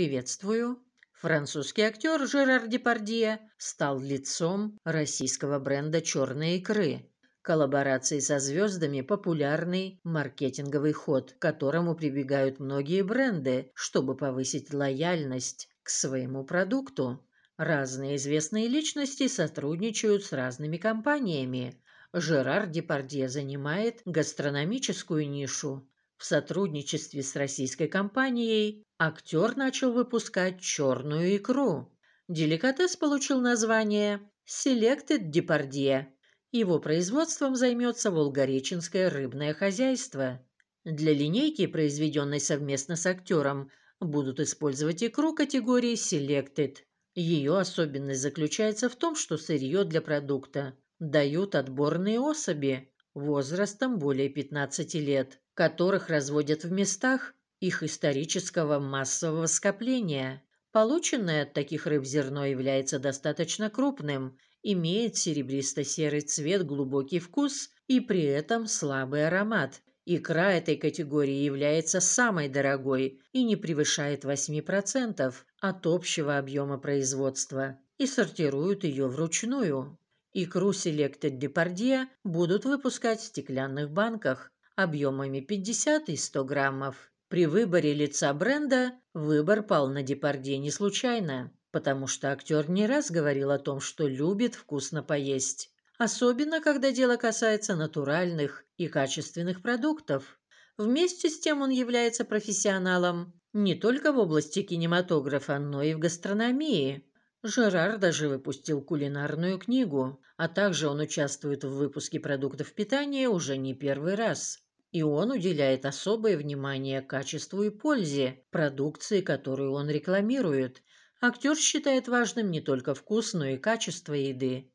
приветствую». Французский актер Жерар Депардье стал лицом российского бренда Черные икры». Коллаборации со звездами – популярный маркетинговый ход, к которому прибегают многие бренды, чтобы повысить лояльность к своему продукту. Разные известные личности сотрудничают с разными компаниями. Жерар Депардье занимает гастрономическую нишу, в сотрудничестве с российской компанией актер начал выпускать черную икру. Деликатес получил название «Селектед депардье». Его производством займется Волгореченское рыбное хозяйство. Для линейки, произведенной совместно с актером, будут использовать икру категории «Селектед». Ее особенность заключается в том, что сырье для продукта дают отборные особи, возрастом более 15 лет, которых разводят в местах их исторического массового скопления. Полученное от таких рыб зерно является достаточно крупным, имеет серебристо-серый цвет, глубокий вкус и при этом слабый аромат. Икра этой категории является самой дорогой и не превышает 8% от общего объема производства и сортируют ее вручную. Икру Selected Депардье будут выпускать в стеклянных банках объемами 50 и 100 граммов. При выборе лица бренда выбор пал на Депардье не случайно, потому что актер не раз говорил о том, что любит вкусно поесть. Особенно, когда дело касается натуральных и качественных продуктов. Вместе с тем он является профессионалом не только в области кинематографа, но и в гастрономии, Жерар даже выпустил кулинарную книгу, а также он участвует в выпуске продуктов питания уже не первый раз. И он уделяет особое внимание качеству и пользе продукции, которую он рекламирует. Актер считает важным не только вкус, но и качество еды.